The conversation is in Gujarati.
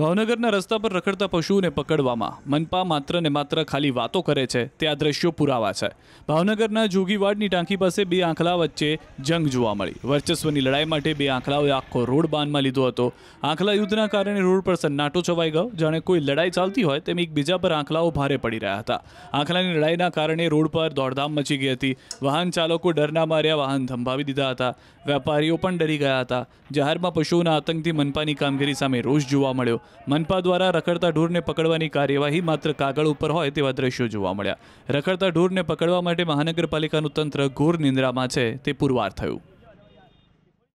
ભાવનગરના રસ્તા પર રખડતા પશુઓને પકડવામાં મનપા માત્ર ને માત્ર ખાલી વાતો કરે છે તે આ દ્રશ્યો પુરાવા છે ભાવનગરના જોગીવાડની ટાંકી પાસે બે આંખલા વચ્ચે જંગ જોવા મળી વર્ચસ્વની લડાઈ માટે બે આંખલાઓએ આખો રોડ બાંધમાં લીધો હતો આંખલા યુદ્ધના કારણે રોડ પર સન્નાટો છવાઈ ગયો જાણે કોઈ લડાઈ ચાલતી હોય તેમ એકબીજા પર આંખલાઓ ભારે પડી રહ્યા હતા આંખલાની લડાઈના કારણે રોડ પર દોડધામ મચી ગઈ હતી વાહન ચાલકો ડરના માર્યા વાહન ધંભાવી દીધા હતા વેપારીઓ પણ ડરી ગયા હતા જાહેરમાં પશુઓના આતંકથી મનપાની કામગીરી સામે રોષ જોવા મળ્યો મનપા દ્વારા રખડતા ઢોરને પકડવાની કાર્યવાહી માત્ર કાગળ ઉપર હોય તેવા દ્રશ્યો જોવા મળ્યા રખડતા ઢોરને પકડવા માટે મહાનગરપાલિકાનું તંત્ર ઘોર નિંદ્રામાં છે તે પુરવાર થયું